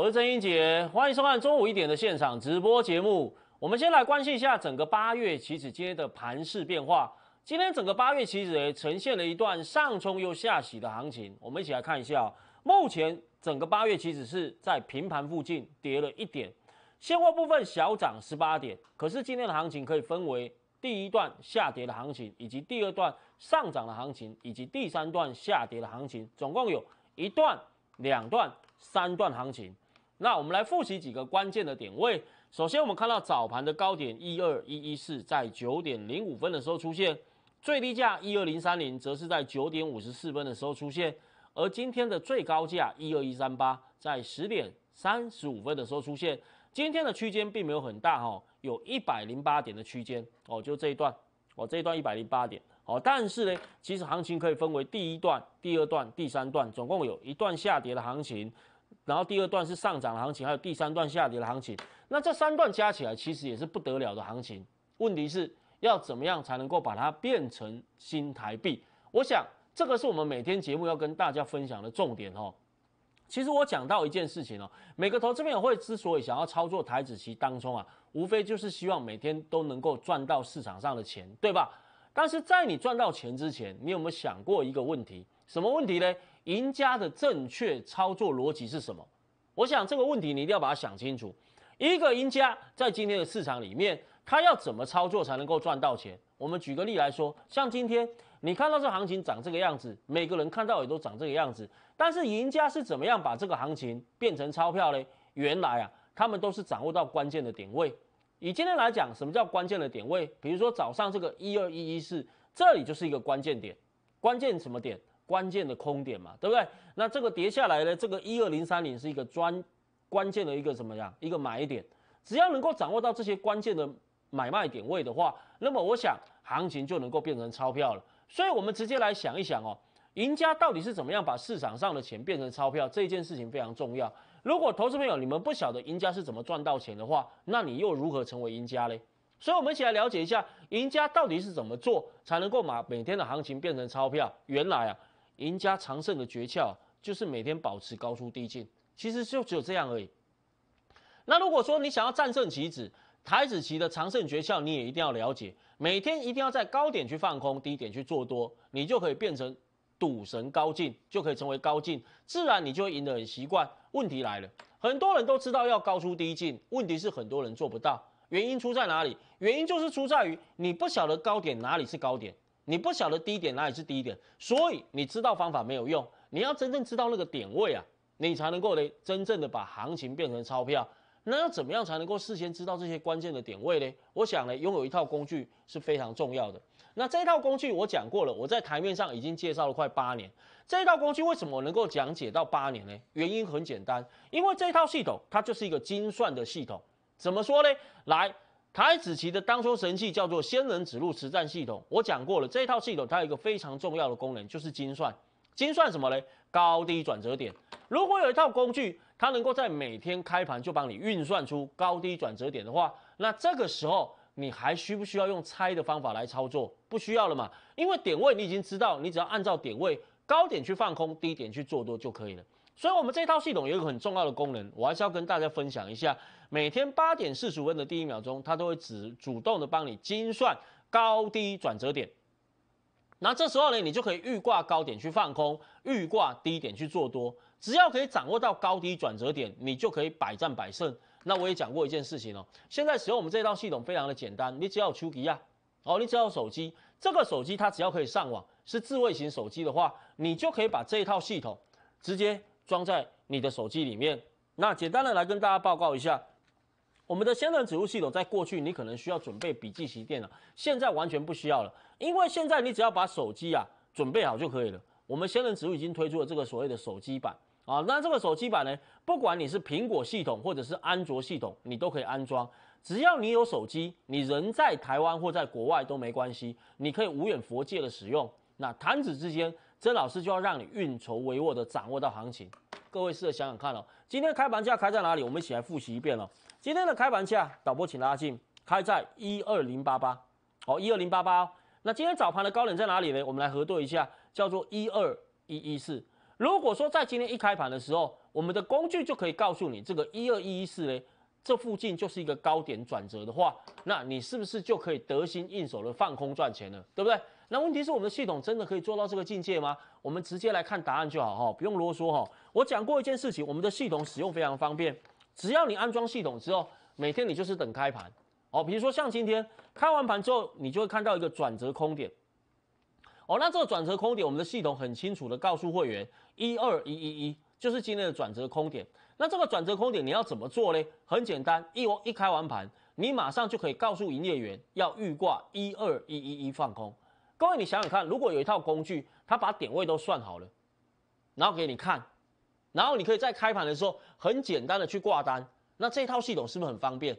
我是曾英杰，欢迎收看中午一点的现场直播节目。我们先来关心一下整个八月期指今天的盘势变化。今天整个八月期指呈现了一段上冲又下洗的行情。我们一起来看一下，目前整个八月期指是在平盘附近跌了一点，现货部分小涨十八点。可是今天的行情可以分为第一段下跌的行情，以及第二段上涨的行情，以及第三段下跌的行情。总共有一段、两段、三段行情。那我们来复习几个关键的点位。首先，我们看到早盘的高点一二一一四，在九点零五分的时候出现；最低价一二零三零，则是在九点五十四分的时候出现。而今天的最高价一二一三八，在十点三十五分的时候出现。今天的区间并没有很大哈，有一百零八点的区间哦，就这一段哦，这一段一百零八点哦。但是呢，其实行情可以分为第一段、第二段、第三段，总共有一段下跌的行情。然后第二段是上涨的行情，还有第三段下跌的行情。那这三段加起来其实也是不得了的行情。问题是要怎么样才能够把它变成新台币？我想这个是我们每天节目要跟大家分享的重点哦。其实我讲到一件事情哦，每个投资朋友会之所以想要操作台子期当中啊，无非就是希望每天都能够赚到市场上的钱，对吧？但是在你赚到钱之前，你有没有想过一个问题？什么问题呢？赢家的正确操作逻辑是什么？我想这个问题你一定要把它想清楚。一个赢家在今天的市场里面，他要怎么操作才能够赚到钱？我们举个例来说，像今天你看到这行情涨这个样子，每个人看到也都涨这个样子，但是赢家是怎么样把这个行情变成钞票呢？原来啊，他们都是掌握到关键的点位。以今天来讲，什么叫关键的点位？比如说早上这个一二一一四，这里就是一个关键点，关键什么点？关键的空点嘛，对不对？那这个跌下来呢，这个一二零三零是一个专关键的一个怎么样？一个买点，只要能够掌握到这些关键的买卖点位的话，那么我想行情就能够变成钞票了。所以，我们直接来想一想哦，赢家到底是怎么样把市场上的钱变成钞票？这件事情非常重要。如果投资朋友你们不晓得赢家是怎么赚到钱的话，那你又如何成为赢家嘞？所以，我们一起来了解一下赢家到底是怎么做才能够把每天的行情变成钞票？原来啊。赢家常胜的诀窍就是每天保持高出低进，其实就只有这样而已。那如果说你想要战胜棋子，台子棋的长胜诀窍你也一定要了解，每天一定要在高点去放空，低点去做多，你就可以变成赌神高进，就可以成为高进，自然你就会赢得很习惯。问题来了，很多人都知道要高出低进，问题是很多人做不到，原因出在哪里？原因就是出在于你不晓得高点哪里是高点。你不晓得低点哪里是低点，所以你知道方法没有用。你要真正知道那个点位啊，你才能够呢，真正的把行情变成钞票。那要怎么样才能够事先知道这些关键的点位呢？我想呢，拥有一套工具是非常重要的。那这套工具我讲过了，我在台面上已经介绍了快八年。这套工具为什么能够讲解到八年呢？原因很简单，因为这套系统它就是一个精算的系统。怎么说呢？来。台子棋的当初神器叫做“仙人指路实战系统”。我讲过了，这套系统它有一个非常重要的功能，就是精算。精算什么嘞？高低转折点。如果有一套工具，它能够在每天开盘就帮你运算出高低转折点的话，那这个时候你还需不需要用猜的方法来操作？不需要了嘛？因为点位你已经知道，你只要按照点位高点去放空，低点去做多就可以了。所以，我们这套系统有一个很重要的功能，我还是要跟大家分享一下。每天八点四十五分的第一秒钟，他都会只主动的帮你精算高低转折点。那这时候呢，你就可以预挂高点去放空，预挂低点去做多。只要可以掌握到高低转折点，你就可以百战百胜。那我也讲过一件事情哦，现在使用我们这套系统非常的简单，你只要手机啊，哦，你只要手机，这个手机它只要可以上网，是智慧型手机的话，你就可以把这一套系统直接装在你的手机里面。那简单的来跟大家报告一下。我们的仙人指路系统，在过去你可能需要准备笔记型电脑，现在完全不需要了，因为现在你只要把手机啊准备好就可以了。我们仙人指路已经推出了这个所谓的手机版啊，那这个手机版呢，不管你是苹果系统或者是安卓系统，你都可以安装，只要你有手机，你人在台湾或在国外都没关系，你可以无远佛界的使用。那弹指之间，曾老师就要让你运筹帷幄的掌握到行情。各位试着想想看哦，今天开盘价开在哪里？我们一起来复习一遍了。今天的开盘价，导播请拉近，开在一二零八八，好一二零八八。那今天早盘的高点在哪里呢？我们来核对一下，叫做一二一一四。如果说在今天一开盘的时候，我们的工具就可以告诉你这个一二一一四呢，这附近就是一个高点转折的话，那你是不是就可以得心应手的放空赚钱了，对不对？那问题是我们的系统真的可以做到这个境界吗？我们直接来看答案就好哈，不用啰嗦哈。我讲过一件事情，我们的系统使用非常方便。只要你安装系统之后，每天你就是等开盘，哦，比如说像今天开完盘之后，你就会看到一个转折空点，哦，那这个转折空点，我们的系统很清楚的告诉会员一二一一一，就是今天的转折空点。那这个转折空点你要怎么做呢？很简单，一一开完盘，你马上就可以告诉营业员要预挂一二一一一放空。各位你想想看，如果有一套工具，它把点位都算好了，然后给你看。然后你可以在开盘的时候很简单的去挂单，那这套系统是不是很方便？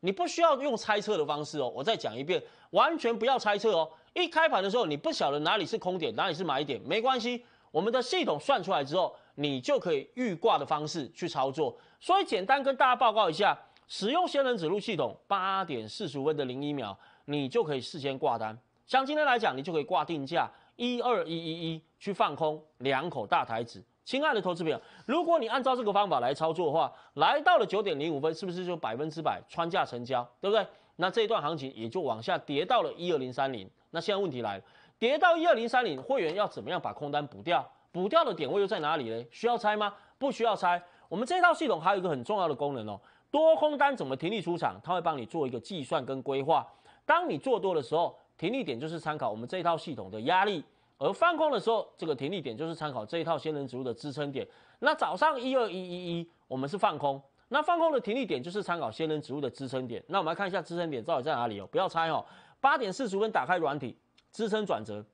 你不需要用猜测的方式哦。我再讲一遍，完全不要猜测哦。一开盘的时候你不晓得哪里是空点，哪里是买点，没关系，我们的系统算出来之后，你就可以预挂的方式去操作。所以简单跟大家报告一下，使用仙人指路系统，八点四十五分的零一秒，你就可以事先挂单。像今天来讲，你就可以挂定价一二一一一去放空两口大台子。亲爱的投资友，如果你按照这个方法来操作的话，来到了九点零五分，是不是就百分之百穿价成交，对不对？那这一段行情也就往下跌到了一二零三零。那现在问题来了，跌到一二零三零，会员要怎么样把空单补掉？补掉的点位又在哪里呢？需要猜吗？不需要猜。我们这套系统还有一个很重要的功能哦，多空单怎么停利出场？它会帮你做一个计算跟规划。当你做多的时候，停利点就是参考我们这套系统的压力。而放空的时候，这个停利点就是参考这一套仙人植物的支撑点。那早上一二一一一，我们是放空。那放空的停利点就是参考仙人植物的支撑点。那我们来看一下支撑点到底在哪里哦？不要猜哦。八点四十分打开软体，支撑转折。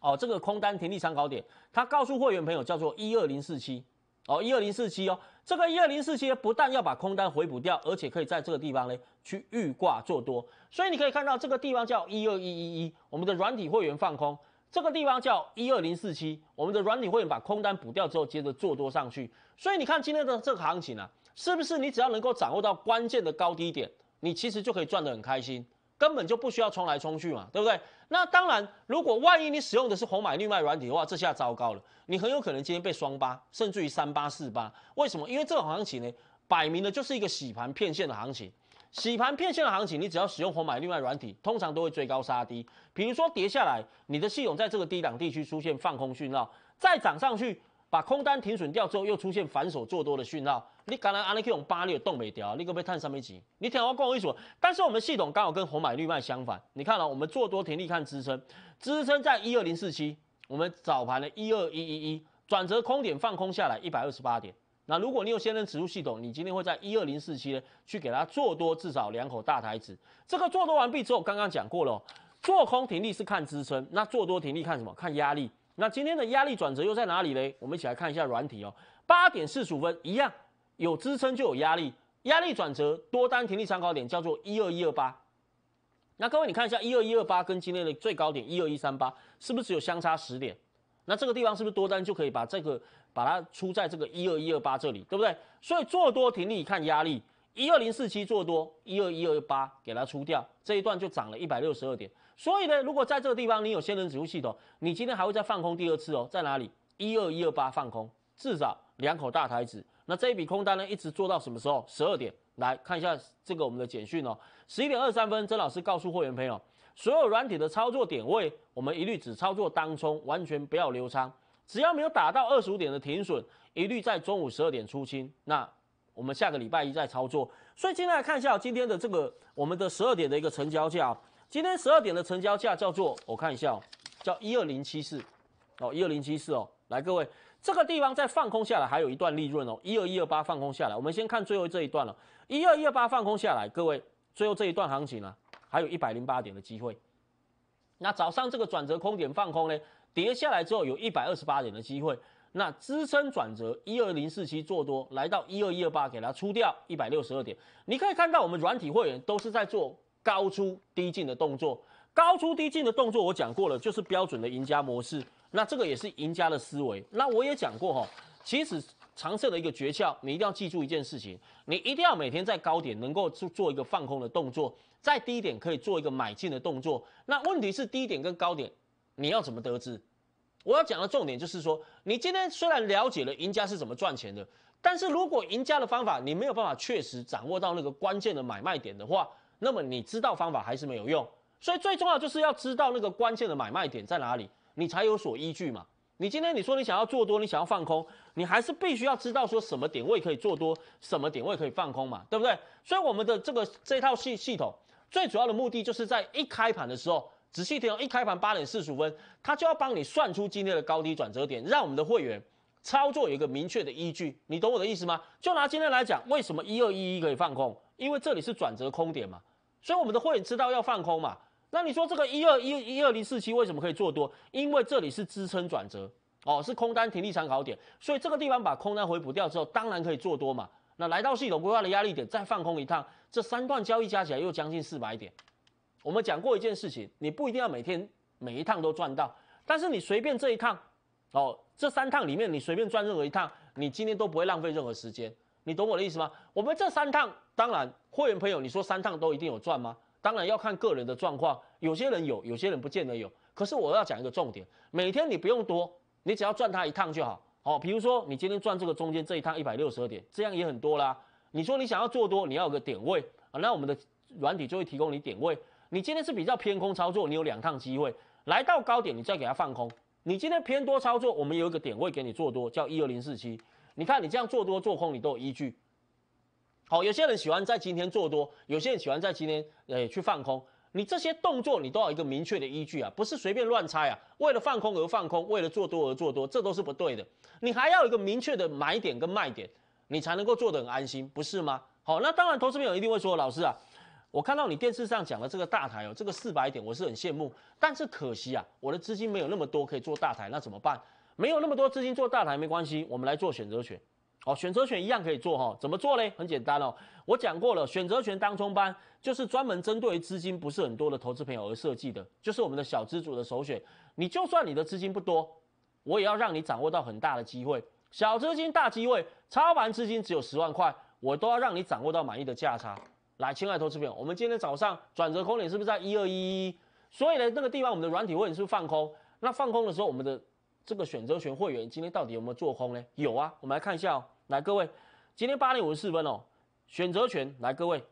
哦，这个空单停利参考点，他告诉会员朋友叫做一二零四七。哦，一二零四七哦，这个一二零四七不但要把空单回补掉，而且可以在这个地方呢去预挂做多。所以你可以看到这个地方叫一二一一一，我们的软体会员放空。这个地方叫一二零四七，我们的软体会员把空单补掉之后，接着做多上去。所以你看今天的这个行情啊，是不是你只要能够掌握到关键的高低点，你其实就可以赚得很开心，根本就不需要冲来冲去嘛，对不对？那当然，如果万一你使用的是红买绿卖软体的话，这下糟糕了，你很有可能今天被双八，甚至于三八四八。为什么？因为这种行情呢，摆明的就是一个洗盘骗线的行情。洗盘骗线的行情，你只要使用红买绿卖软体，通常都会追高杀低。比如说跌下来，你的系统在这个低档地区出现放空讯号，再涨上去，把空单停损掉之后，又出现反手做多的讯号，你敢来阿里系统八六动没掉，你可被探三倍几？你听我讲清楚。但是我们系统刚好跟红买绿卖相反，你看了，我们做多停利看支撑，支撑在一二零四七，我们早盘的一二一一一，转折空点放空下来一百二十八点。那如果你有先人指数系统，你今天会在一二零四七去给它做多至少两口大台子。这个做多完毕之后，刚刚讲过了，做空停利是看支撑，那做多停利看什么？看压力。那今天的压力转折又在哪里呢？我们一起来看一下软体哦。八点四十五分，一样有支撑就有压力，压力转折多单停利参考点叫做一二一二八。那各位你看一下一二一二八跟今天的最高点一二一三八，是不是只有相差十点？那这个地方是不是多单就可以把这个？把它出在这个一二一二八这里，对不对？所以做多停利看压力，一二零四七做多，一二一二八给它出掉，这一段就涨了一百六十二点。所以呢，如果在这个地方你有仙人指路系统，你今天还会再放空第二次哦，在哪里？一二一二八放空，至少两口大台子。那这一笔空单呢，一直做到什么时候？十二点。来看一下这个我们的简讯哦，十一点二三分，曾老师告诉会员朋友，所有软体的操作点位，我们一律只操作当冲，完全不要留仓。只要没有打到二十五点的停损，一律在中午十二点出清。那我们下个礼拜一再操作。所以天来看一下今天的这个我们的十二点的一个成交价。今天十二点的成交价叫做我看一下，哦，叫一二零七四，哦一二零七四哦。来各位，这个地方在放空下来还有一段利润哦，一二一二八放空下来。我们先看最后这一段了，一二一二八放空下来，各位最后这一段行情呢，还有一百零八点的机会。那早上这个转折空点放空呢？跌下来之后有一百二十八点的机会，那支撑转折一二零四七做多，来到一二一二八给它出掉一百六十二点。你可以看到我们软体会员都是在做高出低进的动作，高出低进的动作我讲过了，就是标准的赢家模式。那这个也是赢家的思维。那我也讲过哈，其实长设的一个诀窍，你一定要记住一件事情，你一定要每天在高点能够做做一个放空的动作，在低点可以做一个买进的动作。那问题是低点跟高点。你要怎么得知？我要讲的重点就是说，你今天虽然了解了赢家是怎么赚钱的，但是如果赢家的方法你没有办法确实掌握到那个关键的买卖点的话，那么你知道方法还是没有用。所以最重要就是要知道那个关键的买卖点在哪里，你才有所依据嘛。你今天你说你想要做多，你想要放空，你还是必须要知道说什么点位可以做多，什么点位可以放空嘛，对不对？所以我们的这个这套系系统，最主要的目的就是在一开盘的时候。仔细听，一开盘八点四十五分，他就要帮你算出今天的高低转折点，让我们的会员操作有一个明确的依据。你懂我的意思吗？就拿今天来讲，为什么一二一一可以放空？因为这里是转折空点嘛，所以我们的会员知道要放空嘛。那你说这个一二一一二零四七为什么可以做多？因为这里是支撑转折，哦，是空单停利参考点，所以这个地方把空单回补掉之后，当然可以做多嘛。那来到系统规划的压力点，再放空一趟，这三段交易加起来又将近四百点。我们讲过一件事情，你不一定要每天每一趟都赚到，但是你随便这一趟，哦，这三趟里面你随便赚任何一趟，你今天都不会浪费任何时间，你懂我的意思吗？我们这三趟，当然会员朋友，你说三趟都一定有赚吗？当然要看个人的状况，有些人有，有些人不见得有。可是我要讲一个重点，每天你不用多，你只要赚他一趟就好。好，比如说你今天赚这个中间这一趟一百六十二点，这样也很多啦。你说你想要做多，你要有个点位，啊，那我们的软体就会提供你点位。你今天是比较偏空操作，你有两趟机会来到高点，你再给它放空。你今天偏多操作，我们有一个点位给你做多，叫一二零四七。你看你这样做多做空，你都有依据。好，有些人喜欢在今天做多，有些人喜欢在今天呃去放空。你这些动作，你都要一个明确的依据啊，不是随便乱猜啊。为了放空而放空，为了做多而做多，这都是不对的。你还要有一个明确的买点跟卖点，你才能够做得很安心，不是吗？好，那当然，投资朋友一定会说，老师啊。我看到你电视上讲的这个大台哦，这个四百点我是很羡慕，但是可惜啊，我的资金没有那么多可以做大台，那怎么办？没有那么多资金做大台没关系，我们来做选择权，好，选择权一样可以做哈。怎么做嘞？很简单哦，我讲过了，选择权当中班就是专门针对于资金不是很多的投资朋友而设计的，就是我们的小资主的首选。你就算你的资金不多，我也要让你掌握到很大的机会，小资金大机会，超盘资金只有十万块，我都要让你掌握到满意的价差。来，爱的投资友，我们今天早上转折空点是不是在一二一？所以呢，那个地方我们的软体会是不是放空？那放空的时候，我们的这个选择权会员今天到底有没有做空呢？有啊，我们来看一下哦。来，各位，今天八点五十四分哦，选择权。来，各位，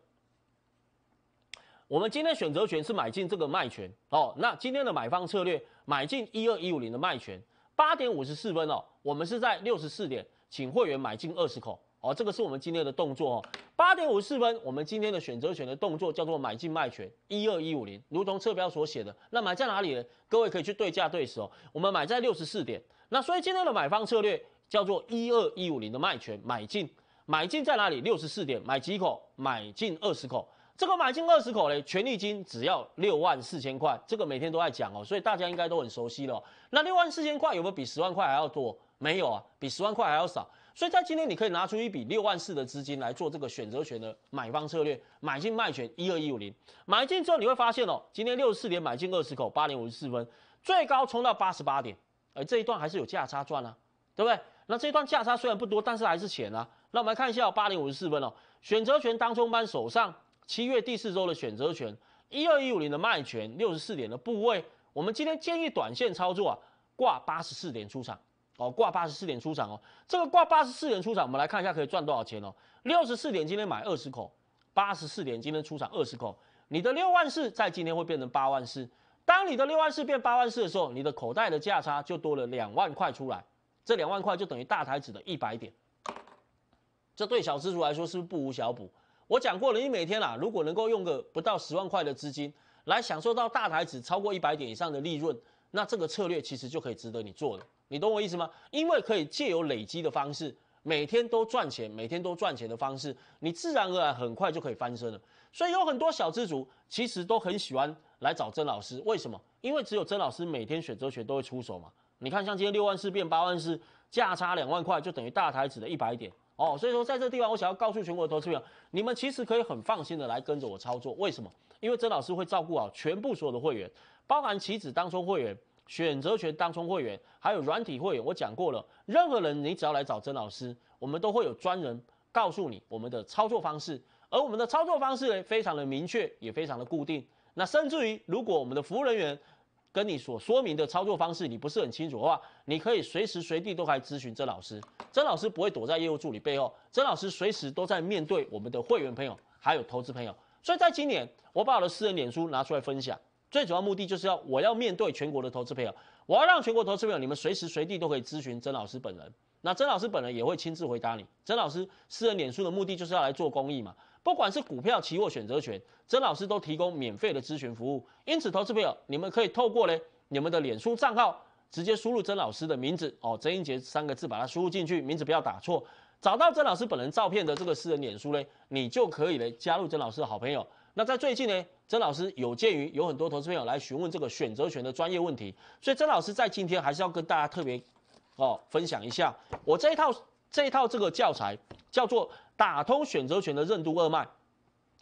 我们今天选择权是买进这个卖权哦。那今天的买方策略，买进一二一五零的卖权，八点五十四分哦，我们是在六十四点，请会员买进二十口。哦，这个是我们今天的动作哦。八点五十四分，我们今天的选择权的动作叫做买进卖权，一二一五零，如同侧标所写的，那买在哪里呢？各位可以去对价对时哦，我们买在六十四点。那所以今天的买方策略叫做一二一五零的卖权买进，买进在哪里？六十四点，买几口？买进二十口，这个买进二十口嘞，权利金只要六万四千块，这个每天都在讲哦，所以大家应该都很熟悉了。那六万四千块有没有比十万块还要多？没有啊，比十万块还要少。所以在今天，你可以拿出一笔六万四的资金来做这个选择权的买方策略，买进卖权一二一五零。买进之后，你会发现哦，今天六十四点买进二十口，八点五十四分，最高冲到八十八点，而这一段还是有价差赚啊，对不对？那这一段价差虽然不多，但是还是钱啊。那我们来看一下八点五十四分哦，选择权当中班手上七月第四周的选择权一二一五零的卖权六十四点的部位，我们今天建议短线操作，啊，挂八十四点出场。哦，挂八十四点出场哦，这个挂八十四点出场，我们来看一下可以赚多少钱哦。六十四点今天买二十口，八十四点今天出场二十口，你的六万四在今天会变成八万四。当你的六万四变八万四的时候，你的口袋的价差就多了两万块出来，这两万块就等于大台子的一百点。这对小资族来说是不是不无小补？我讲过了，你每天啊，如果能够用个不到十万块的资金来享受到大台子超过一百点以上的利润。那这个策略其实就可以值得你做了，你懂我意思吗？因为可以借由累积的方式，每天都赚钱，每天都赚钱的方式，你自然而然很快就可以翻身了。所以有很多小资族其实都很喜欢来找曾老师，为什么？因为只有曾老师每天选择学都会出手嘛。你看，像今天六万四变八万四，价差两万块，就等于大台子的一百点哦。所以说，在这个地方，我想要告诉全国的投资者，你们其实可以很放心的来跟着我操作。为什么？因为曾老师会照顾好全部所有的会员。包含棋子当中会员、选择权当中会员，还有软体会员。我讲过了，任何人你只要来找曾老师，我们都会有专人告诉你我们的操作方式。而我们的操作方式呢，非常的明确，也非常的固定。那甚至于，如果我们的服务人员跟你所说明的操作方式你不是很清楚的话，你可以随时随地都来咨询曾老师。曾老师不会躲在业务助理背后，曾老师随时都在面对我们的会员朋友，还有投资朋友。所以在今年，我把我的私人脸书拿出来分享。最主要目的就是要，我要面对全国的投资朋友，我要让全国投资朋友你们随时随地都可以咨询曾老师本人。那曾老师本人也会亲自回答你。曾老师私人脸书的目的就是要来做公益嘛，不管是股票、期货、选择权，曾老师都提供免费的咨询服务。因此，投资朋友你们可以透过嘞你们的脸书账号，直接输入曾老师的名字哦，曾英杰三个字把它输入进去，名字不要打错，找到曾老师本人照片的这个私人脸书嘞，你就可以咧加入曾老师的好朋友。那在最近呢？曾老师有鉴于有很多投资朋友来询问这个选择权的专业问题，所以曾老师在今天还是要跟大家特别哦分享一下，我这一套这一套这个教材叫做打通选择权的任督二脉，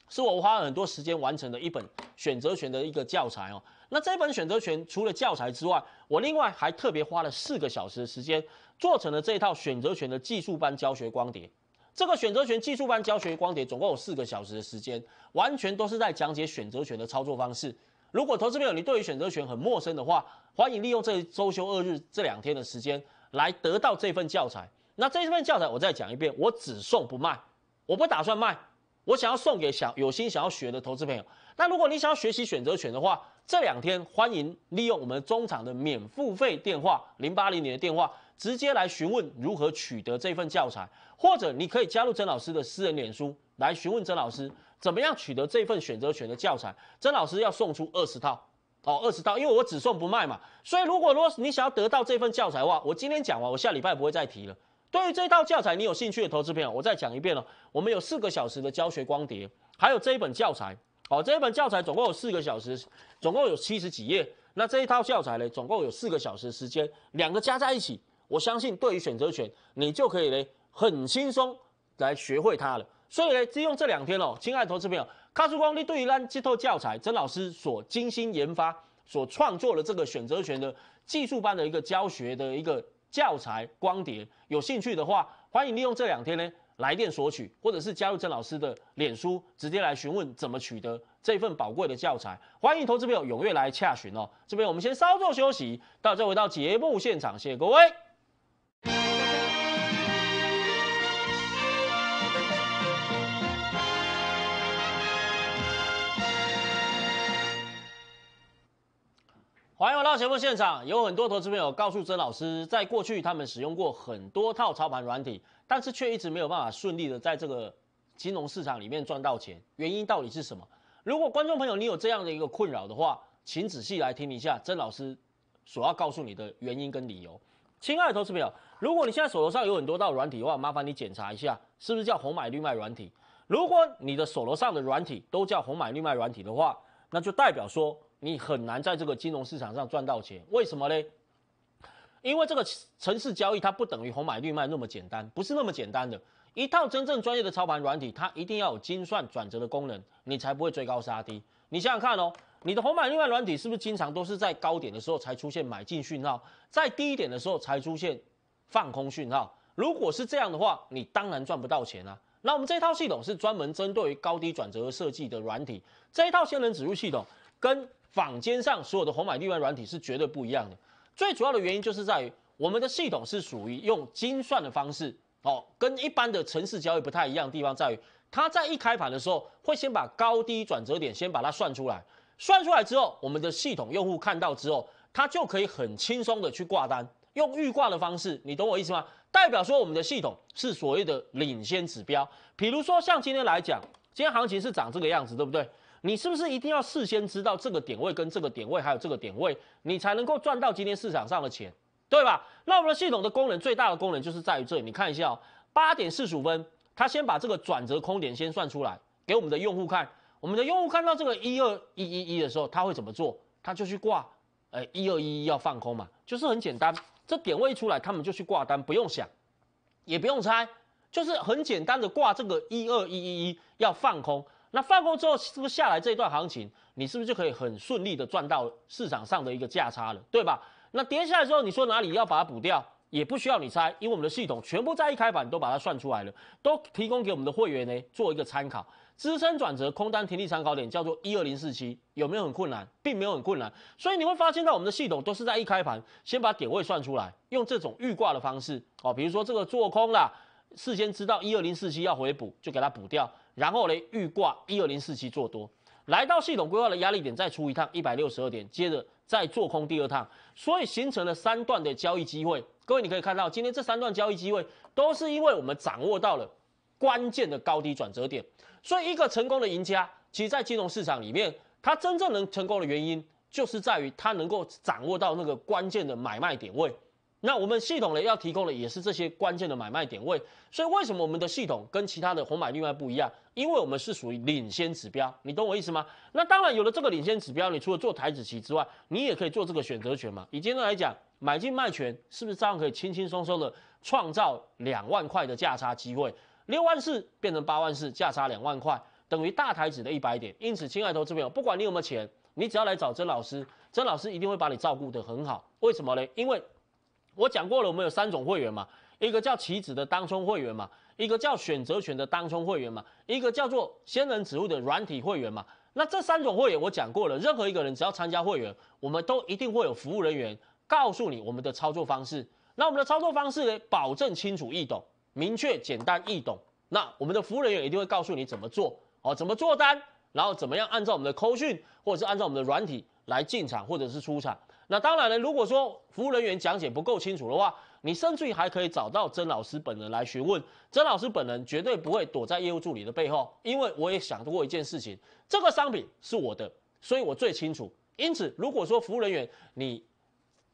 是我花了很多时间完成的一本选择权的一个教材哦。那这本选择权除了教材之外，我另外还特别花了四个小时的时间做成了这一套选择权的技术班教学光碟。这个选择权技术班教学光碟总共有四个小时的时间，完全都是在讲解选择权的操作方式。如果投资朋友你对于选择权很陌生的话，欢迎利用这周休二日这两天的时间来得到这份教材。那这份教材我再讲一遍，我只送不卖，我不打算卖，我想要送给想有心想要学的投资朋友。那如果你想要学习选择权的话，这两天欢迎利用我们中场的免付费电话零八零零的电话。直接来询问如何取得这份教材，或者你可以加入曾老师的私人脸书来询问曾老师怎么样取得这份选择权的教材。曾老师要送出二十套哦，二十套，因为我只送不卖嘛。所以如果说你想要得到这份教材的话，我今天讲完，我下礼拜不会再提了。对于这套教材你有兴趣的投资朋友，我再讲一遍了。我们有四个小时的教学光碟，还有这一本教材。哦，这一本教材总共有四个小时，总共有七十几页。那这一套教材呢，总共有四个小时时间，两个加在一起。我相信，对于选择权，你就可以呢很轻松来学会它了。所以呢，利用这两天哦，亲爱的投资朋友，卡数光碟对于咱这套教材，曾老师所精心研发、所创作的这个选择权的技术班的一个教学的一个教材光碟，有兴趣的话，欢迎利用这两天呢来电索取，或者是加入曾老师的脸书，直接来询问怎么取得这份宝贵的教材。欢迎投资朋友踊跃来洽询哦。这边我们先稍作休息，到这回到节目现场，谢谢各位。欢迎来到节目现场。有很多投资朋友告诉曾老师，在过去他们使用过很多套操盘软体，但是却一直没有办法顺利的在这个金融市场里面赚到钱。原因到底是什么？如果观众朋友你有这样的一个困扰的话，请仔细来听一下曾老师所要告诉你的原因跟理由。亲爱的投资朋友，如果你现在手头上有很多套软体的话，麻烦你检查一下，是不是叫红买绿卖软体？如果你的手头上的软体都叫红买绿卖软体的话，那就代表说。你很难在这个金融市场上赚到钱，为什么呢？因为这个城市交易它不等于红买绿卖那么简单，不是那么简单的。一套真正专业的操盘软体，它一定要有精算转折的功能，你才不会追高杀低。你想想看哦，你的红买绿卖软体是不是经常都是在高点的时候才出现买进讯号，在低点的时候才出现放空讯号？如果是这样的话，你当然赚不到钱啊。那我们这套系统是专门针对于高低转折设计的软体，这一套仙人指路系统。跟坊间上所有的红买绿卖软体是绝对不一样的，最主要的原因就是在于我们的系统是属于用精算的方式哦，跟一般的城市交易不太一样的地方在于，它在一开盘的时候会先把高低转折点先把它算出来，算出来之后，我们的系统用户看到之后，它就可以很轻松的去挂单，用预挂的方式，你懂我意思吗？代表说我们的系统是所谓的领先指标，比如说像今天来讲，今天行情是长这个样子，对不对？你是不是一定要事先知道这个点位跟这个点位还有这个点位，你才能够赚到今天市场上的钱，对吧？那我们的系统的功能最大的功能就是在于这里，你看一下，八点四十五分，它先把这个转折空点先算出来给我们的用户看。我们的用户看到这个一二一一一的时候，他会怎么做？他就去挂，呃，一二一一要放空嘛，就是很简单，这点位出来他们就去挂单，不用想，也不用猜，就是很简单的挂这个一二一一一要放空。那放空之后，是不是下来这一段行情，你是不是就可以很顺利的赚到市场上的一个价差了，对吧？那跌下来之后，你说哪里要把它补掉，也不需要你猜，因为我们的系统全部在一开盘都把它算出来了，都提供给我们的会员呢做一个参考。支撑转折空单停利参考点叫做一二零四七，有没有很困难？并没有很困难。所以你会发现到我们的系统都是在一开盘先把点位算出来，用这种预挂的方式哦，比如说这个做空啦，事先知道一二零四七要回补，就给它补掉。然后嘞，预挂一二零四七做多，来到系统规划的压力点再出一趟一百六十二点，接着再做空第二趟，所以形成了三段的交易机会。各位你可以看到，今天这三段交易机会都是因为我们掌握到了关键的高低转折点。所以一个成功的赢家，其实在金融市场里面，他真正能成功的原因，就是在于他能够掌握到那个关键的买卖点位。那我们系统呢要提供的也是这些关键的买卖点位，所以为什么我们的系统跟其他的红买绿卖不一样？因为我们是属于领先指标，你懂我意思吗？那当然有了这个领先指标，你除了做台子棋之外，你也可以做这个选择权嘛。以今天来讲，买进卖权是不是照样可以轻轻松松的创造两万块的价差机会？六万四变成八万四，价差两万块，等于大台子的一百点。因此，亲爱头朋友，不管你有没有钱，你只要来找曾老师，曾老师一定会把你照顾得很好。为什么呢？因为我讲过了，我们有三种会员嘛，一个叫棋子的当冲会员嘛，一个叫选择权的当冲会员嘛，一个叫做仙人指物的软体会员嘛。那这三种会员我讲过了，任何一个人只要参加会员，我们都一定会有服务人员告诉你我们的操作方式。那我们的操作方式呢，保证清楚易懂，明确简单易懂。那我们的服务人员一定会告诉你怎么做，哦，怎么做单，然后怎么样按照我们的口训或者是按照我们的软体来进场或者是出场。那当然了，如果说服务人员讲解不够清楚的话，你甚至于还可以找到曾老师本人来询问。曾老师本人绝对不会躲在业务助理的背后，因为我也想过一件事情：这个商品是我的，所以我最清楚。因此，如果说服务人员你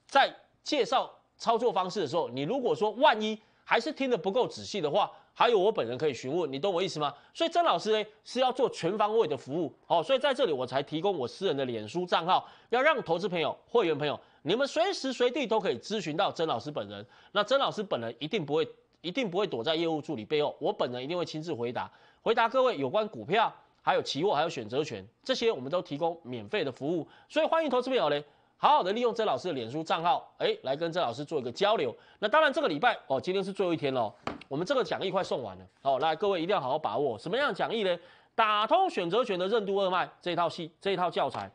在介绍操作方式的时候，你如果说万一还是听得不够仔细的话，还有我本人可以询问，你懂我意思吗？所以曾老师呢是要做全方位的服务，好，所以在这里我才提供我私人的脸书账号，要让投资朋友、会员朋友，你们随时随地都可以咨询到曾老师本人。那曾老师本人一定不会一定不会躲在业务助理背后，我本人一定会亲自回答，回答各位有关股票、还有期货、还有选择权这些，我们都提供免费的服务，所以欢迎投资朋友嘞。好好的利用曾老师的脸书账号，哎，来跟曾老师做一个交流。那当然，这个礼拜哦，今天是最后一天喽。我们这个讲义快送完了，好，来各位一定要好好把握。什么样的讲义呢？打通选择权的任督二脉这一套系，这一套教材，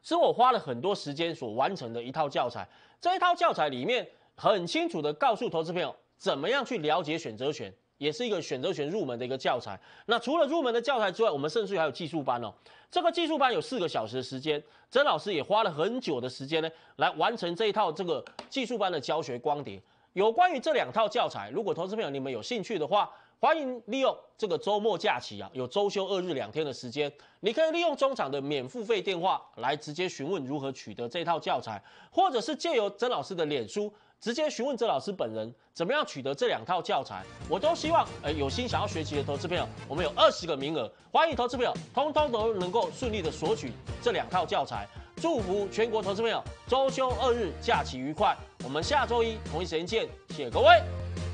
是我花了很多时间所完成的一套教材。这一套教材里面，很清楚的告诉投资朋友，怎么样去了解选择权。也是一个选择权入门的一个教材。那除了入门的教材之外，我们甚至还有技术班哦。这个技术班有四个小时的时间，曾老师也花了很久的时间呢，来完成这一套这个技术班的教学光碟。有关于这两套教材，如果投资朋友你们有兴趣的话，欢迎利用这个周末假期啊，有周休二日两天的时间，你可以利用中场的免付费电话来直接询问如何取得这套教材，或者是借由曾老师的脸书。直接询问周老师本人，怎么样取得这两套教材？我都希望，哎，有心想要学习的投资朋友，我们有二十个名额，欢迎投资朋友通通都能够顺利的索取这两套教材。祝福全国投资朋友，中秋二日假期愉快！我们下周一同一时间见，谢谢各位。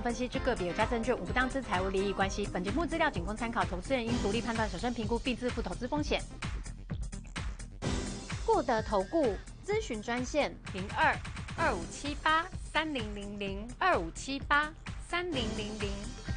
分析之个别有价证券无不当之财务利益关系。本节目资料仅供参考，投资人应独立判断、审慎评估并自负投资风险。固德投顾咨询专线：零二二五七八三零零零二五七八三零零零。